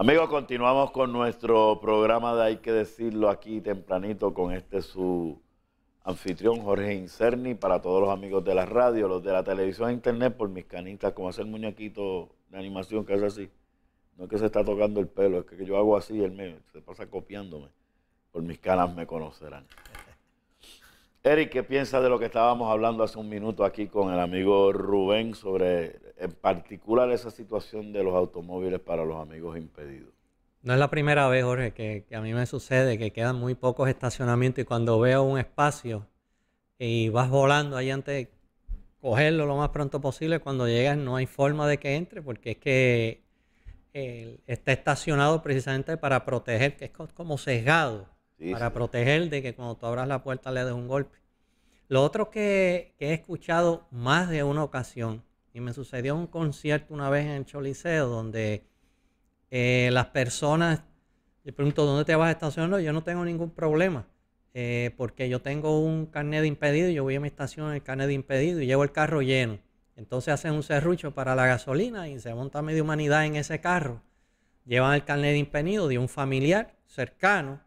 Amigos, continuamos con nuestro programa de Hay que decirlo aquí tempranito con este su anfitrión Jorge Incerni para todos los amigos de la radio, los de la televisión e internet por mis canitas, como hacer muñequito de animación que hace así. No es que se está tocando el pelo, es que yo hago así, él se pasa copiándome. Por mis canas me conocerán. Eric, ¿qué piensas de lo que estábamos hablando hace un minuto aquí con el amigo Rubén sobre en particular esa situación de los automóviles para los amigos impedidos? No es la primera vez, Jorge, que, a mí me sucede que quedan muy pocos estacionamientos y cuando veo un espacio y vas volando ahí antes de cogerlo lo más pronto posible, cuando llegas no hay forma de que entre porque es que está estacionado precisamente para proteger, que es como sesgado para proteger de que cuando tú abras la puerta le des un golpe. Lo otro que, he escuchado más de una ocasión, y me sucedió un concierto una vez en el Choliseo, donde eh, las personas, le pregunto, ¿dónde te vas a estacionar? yo no tengo ningún problema, eh, porque yo tengo un carnet de impedido, yo voy a mi estación el carnet de impedido y llevo el carro lleno. Entonces hacen un cerrucho para la gasolina y se monta medio humanidad en ese carro. Llevan el carnet de impedido de un familiar cercano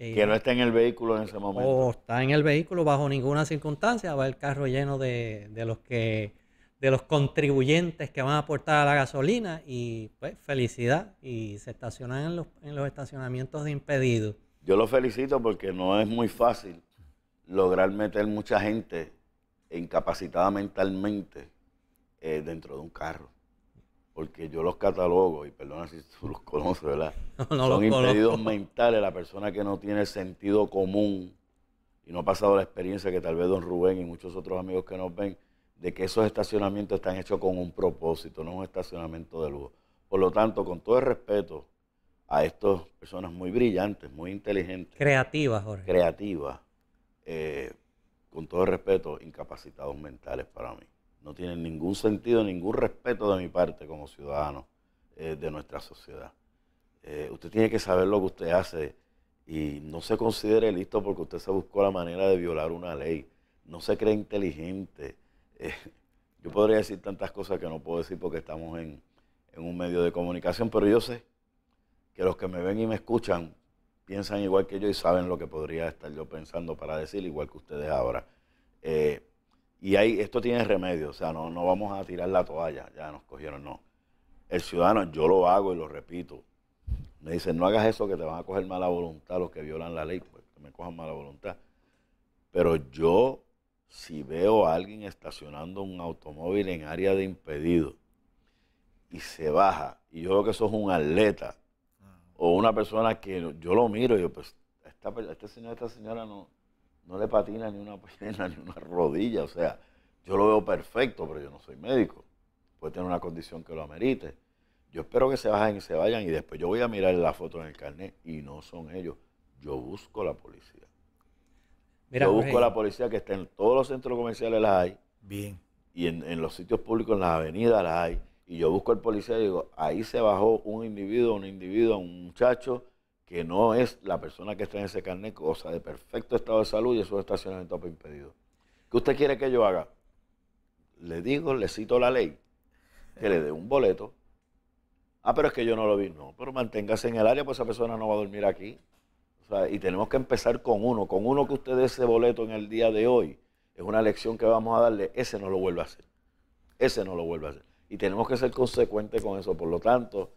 que no eh, está en el vehículo en ese momento. O está en el vehículo bajo ninguna circunstancia, va el carro lleno de, los que de los contribuyentes que van a aportar a la gasolina y pues felicidad y se estacionan en los, estacionamientos de impedido. Yo lo felicito porque no es muy fácil lograr meter mucha gente incapacitada mentalmente eh, dentro de un carro porque yo los catalogo, y perdona si tú los conoces, ¿verdad? No, Son impedidos mentales, la persona que no tiene sentido común y no ha pasado la experiencia que tal vez don Rubén y muchos otros amigos que nos ven, de que esos estacionamientos están hechos con un propósito, no un estacionamiento de lujo. Por lo tanto, con todo el respeto a estas personas muy brillantes, muy inteligentes. Creativas, Jorge. Creativas. Eh, con todo el respeto, incapacitados mentales para mí no tienen ningún sentido, ningún respeto de mi parte como ciudadano eh, de nuestra sociedad. Eh, usted tiene que saber lo que usted hace y no se considere listo porque usted se buscó la manera de violar una ley. No se cree inteligente. Eh, yo podría decir tantas cosas que no puedo decir porque estamos en, un medio de comunicación, pero yo sé que los que me ven y me escuchan piensan igual que yo y saben lo que podría estar yo pensando para decir, igual que ustedes ahora. Y hay, esto tiene remedio, o sea, no, no vamos a tirar la toalla, ya nos cogieron, no. El ciudadano, yo lo hago y lo repito. Me dicen, no hagas eso que te van a coger mala voluntad los que violan la ley, pues, que me cojan mala voluntad. Pero yo, si veo a alguien estacionando un automóvil en área de impedido y se baja, y yo veo que eso es un atleta ah. o una persona que yo lo miro y yo, pues, esta, este señor, esta señora no, no le patina ni una pierna ni una rodilla. O sea, yo lo veo perfecto, pero yo no soy médico. Puede tener una condición que lo amerite. Yo espero que se bajen y se vayan y después yo voy a mirar la foto en el carnet y no son ellos. Yo busco la policía. yo busco a la policía que está en todos los centros comerciales, las hay. Bien. Y en, los sitios públicos, en las avenidas, la hay. Y yo busco al policía y digo, ahí se bajó un individuo, un individuo, un muchacho que no es la persona que está en ese carnet, cosa de perfecto estado de salud y eso es estacionamiento impedido. ¿Qué usted quiere que yo haga? Le digo, le cito la ley, que le dé un boleto. Ah, pero es que yo no lo vi. No, pero manténgase en el área, pues esa persona no va a dormir aquí. O sea, y tenemos que empezar con uno. Con uno que usted dé ese boleto en el día de hoy, es una lección que vamos a darle, ese no lo vuelve a hacer. Ese no lo vuelve a hacer. Y tenemos que ser consecuentes con eso. Por lo tanto,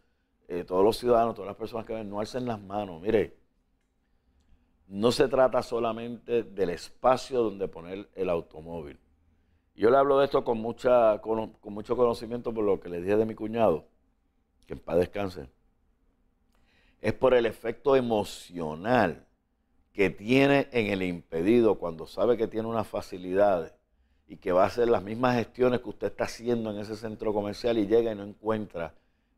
eh, todos los ciudadanos, todas las personas que ven, no alcen las manos. Mire, no se trata solamente del espacio donde poner el automóvil. Yo le hablo de esto con, mucha, con mucho conocimiento por lo que le dije de mi cuñado, que en paz descanse. Es por el efecto emocional que tiene en el impedido cuando sabe que tiene unas facilidades y que va a hacer las mismas gestiones que usted está haciendo en ese centro comercial y llega y no encuentra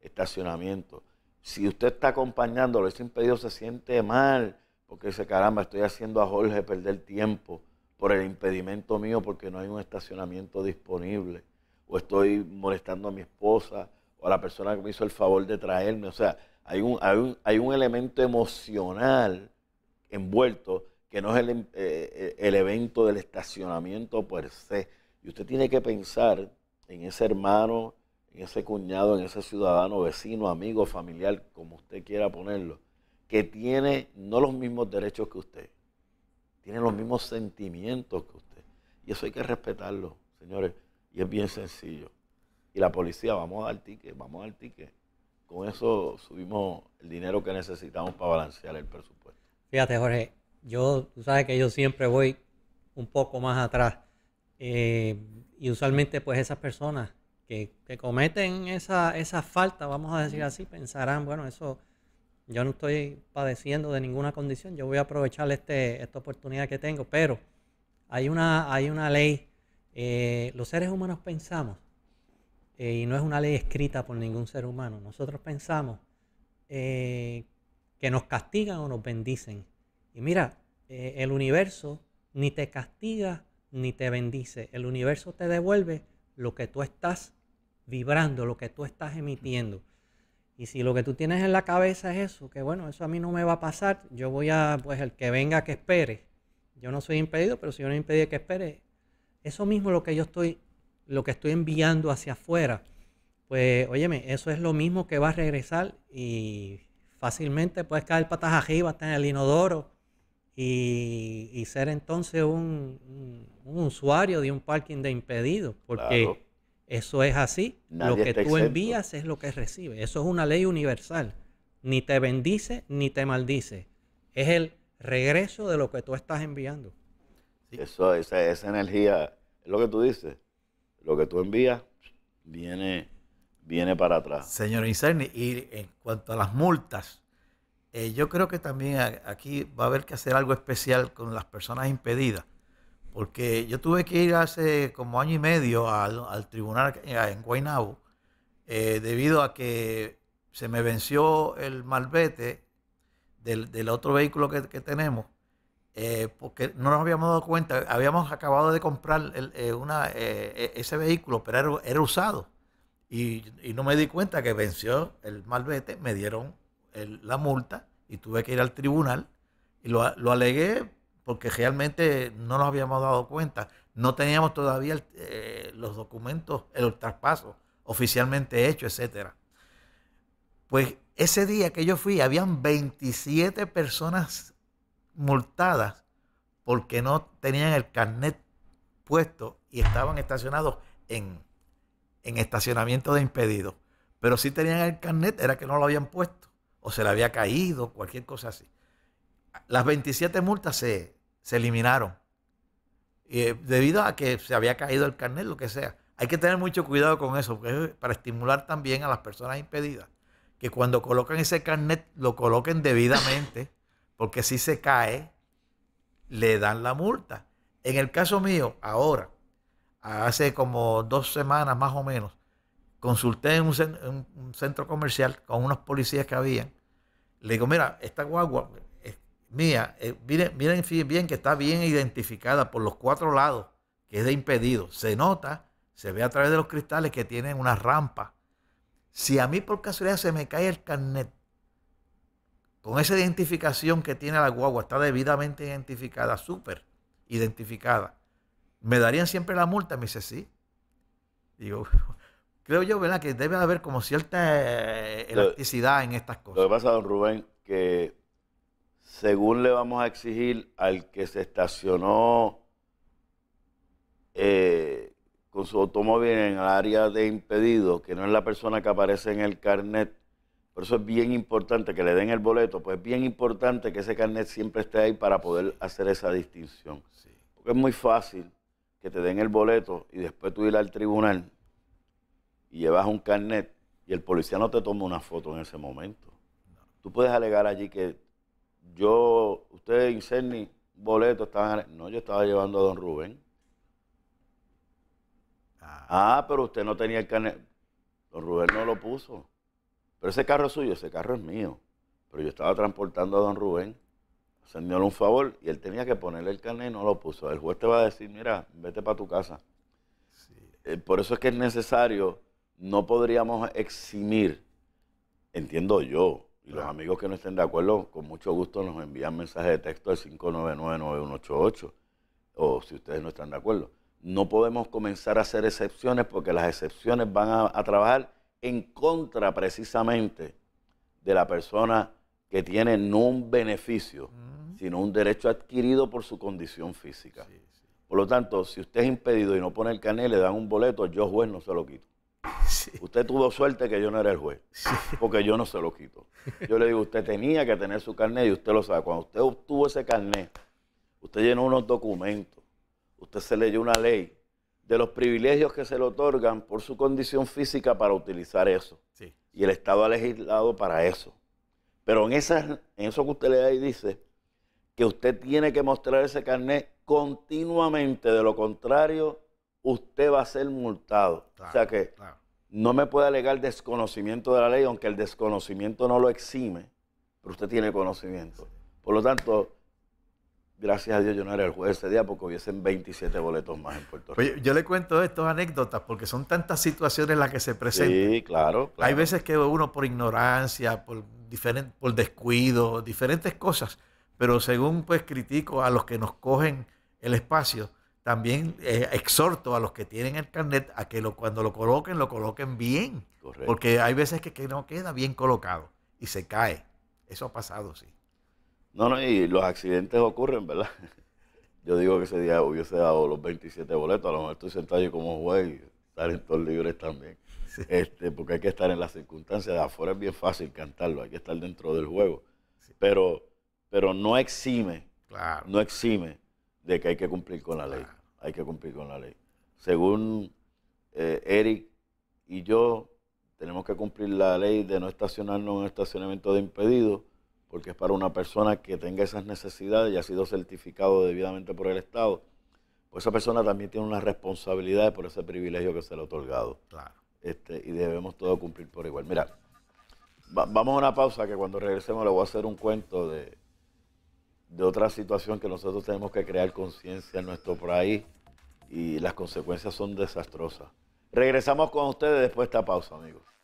estacionamiento. Si usted está acompañándolo, ese impedido se siente mal, porque dice, caramba, estoy haciendo a Jorge perder tiempo por el impedimento mío porque no hay un estacionamiento disponible, o estoy molestando a mi esposa o a la persona que me hizo el favor de traerme. O sea, hay un, hay un, elemento emocional envuelto que no es el, eh, evento del estacionamiento por se. Y usted tiene que pensar en ese hermano, en ese cuñado, en ese ciudadano, vecino, amigo, familiar, como usted quiera ponerlo, que tiene no los mismos derechos que usted, tiene los mismos sentimientos que usted. Y eso hay que respetarlo, señores. Y es bien sencillo. Y la policía, vamos al dar ticket, vamos al dar ticket. Con eso subimos el dinero que necesitamos para balancear el presupuesto. Fíjate, Jorge, yo, tú sabes que yo siempre voy un poco más atrás. Eh, y usualmente, pues esas personas que, cometen esa, falta, vamos a decir así, pensarán, bueno, eso yo no estoy padeciendo de ninguna condición, yo voy a aprovechar este, esta oportunidad que tengo, pero hay una, hay una ley, eh, los seres humanos pensamos, eh, y no es una ley escrita por ningún ser humano, nosotros pensamos eh, que nos castigan o nos bendicen. Y mira, el universo ni te castiga ni te bendice, el universo te devuelve lo que tú estás vibrando, lo que tú estás emitiendo. Y si lo que tú tienes en la cabeza es eso, que bueno, eso a mí no me va a pasar, yo voy a, pues el que venga que espere. Yo no soy impedido, pero si yo no impedí que espere, eso mismo lo que yo estoy, lo que estoy enviando hacia afuera, pues óyeme, eso es lo mismo que va a regresar y fácilmente puedes caer patas arriba, estar en el inodoro y, ser entonces un, usuario de un parking de impedido, porque... Eso es así. lo que tú envías es lo que recibes. Eso es una ley universal. Ni te bendice ni te maldice. Es el regreso de lo que tú estás enviando. Eso, esa, energía, es lo que tú dices. Lo que tú envías viene, viene para atrás. Señor Inserni, y en cuanto a las multas, eh, yo creo que también aquí va a haber que hacer algo especial con las personas impedidas porque yo tuve que ir hace como año y medio al, tribunal eh, en Guaynabo eh, debido a que se me venció el malvete del, del otro vehículo que, tenemos, eh, porque no nos habíamos dado cuenta, habíamos acabado de comprar e, ese vehículo, pero era, usado. Y, no me di cuenta que venció el malvete, me dieron la multa y tuve que ir al tribunal y lo alegué porque realmente no nos habíamos dado cuenta. No teníamos todavía eh, los documentos, el traspaso oficialmente hecho, etc. Pues ese día que yo fui, habían 27 personas multadas porque no tenían el carnet puesto y estaban estacionados en, estacionamiento de impedido. Pero si tenían el carnet, era que no lo habían puesto o se le había caído, cualquier cosa así. Las 27 multas se, se eliminaron. y eh, debido a que se había caído el carnet, lo que sea. Hay que tener mucho cuidado con eso, para estimular también a las personas impedidas, que cuando colocan ese carnet, lo coloquen debidamente, porque si se cae, le dan la multa. En el caso mío, ahora, hace como dos semanas más o menos, consulté en un, en un centro comercial con unos policías que habían. Le digo, mira, esta guagua, mía, eh, miren, bien que está bien identificada por los cuatro lados, que es de impedido. Se nota, se ve a través de los cristales que tienen una rampa. Si a mí por casualidad se me cae el carnet, con esa identificación que tiene la guagua, está debidamente identificada, súper identificada, ¿me darían siempre la multa? Me dice, sí. Digo, creo yo, ¿verdad? Que debe haber como cierta eh, elasticidad en estas cosas. Lo que pasa, don Rubén, que según le vamos a exigir al que se estacionó eh, con su automóvil en el área de impedido, que no es la persona que aparece en el carnet, por eso es bien importante que le den el boleto, pues es bien importante que ese carnet siempre esté ahí para poder hacer esa distinción. Porque es muy fácil que te den el boleto y después tú ir al tribunal y llevas un carnet y el policía no te toma una foto en ese momento. Tú puedes alegar allí que yo, usted en boleto, estaban. No, yo estaba llevando a don Rubén. Ah. ah, pero usted no tenía el carnet. Don Rubén no lo puso. Pero ese carro es suyo, ese carro es mío. Pero yo estaba transportando a don Rubén. Señor, un favor, y él tenía que ponerle el carnet y no lo puso. El juez te va a decir, mira, vete para tu casa. Eh, por eso es que es necesario, no podríamos eximir, entiendo yo, y los amigos que no estén de acuerdo, con mucho gusto nos envían mensaje de texto al 599-9188. O si ustedes no están de acuerdo. No podemos comenzar a hacer excepciones porque las excepciones van a, trabajar en contra precisamente de la persona que tiene no un beneficio, sino un derecho adquirido por su condición física. Por lo tanto, si usted es impedido y no pone el carnet, le dan un boleto, yo juez no se lo quito. Usted tuvo suerte que yo no era el juez, porque yo no se lo quito. Yo le digo, usted tenía que tener su carnet y usted lo sabe. Cuando usted obtuvo ese carnet, usted llenó unos documentos, usted se leyó una ley de los privilegios que se le otorgan por su condición física para utilizar eso. Y el Estado ha legislado para eso. Pero en, eso que usted le da y dice, que usted tiene que mostrar ese carnet continuamente, de lo contrario, usted va a ser multado. o sea que no me puede alegar desconocimiento de la ley, aunque el desconocimiento no lo exime, pero usted tiene conocimiento. Por lo tanto, gracias a Dios yo no era el juez ese día porque hubiesen 27 boletos más en Puerto Rico. yo le cuento estas anécdotas porque son tantas situaciones las que se presentan. Sí, claro, claro. Hay veces que uno por ignorancia, por, diferente, por descuido, diferentes cosas, pero según pues critico a los que nos cogen el espacio, también eh, exhorto a los que tienen el carnet a que cuando lo coloquen, lo coloquen bien. Porque hay veces que, no queda bien colocado y se cae. Eso ha pasado, sí. No, no, y los accidentes ocurren, ¿verdad? Yo digo que ese día hubiese dado los 27 boletos, a lo mejor estoy sentado yo como juez y salen todos libres también. Este, porque hay que estar en las circunstancias. De afuera es bien fácil cantarlo, hay que estar dentro del juego. Pero, pero no exime, claro. no exime de que hay que cumplir con la ley. Hay que cumplir con la ley. Según eh, Eric y yo, tenemos que cumplir la ley de no estacionarnos en un estacionamiento de impedido, porque es para una persona que tenga esas necesidades y ha sido certificado debidamente por el Estado. Pues esa persona también tiene una responsabilidad por ese privilegio que se le ha otorgado. Claro. Este, y debemos todos cumplir por igual. Mira, vamos a una pausa que cuando regresemos le voy a hacer un cuento de, de otra situación que nosotros tenemos que crear conciencia en nuestro país y las consecuencias son desastrosas. Regresamos con ustedes después de esta pausa, amigos.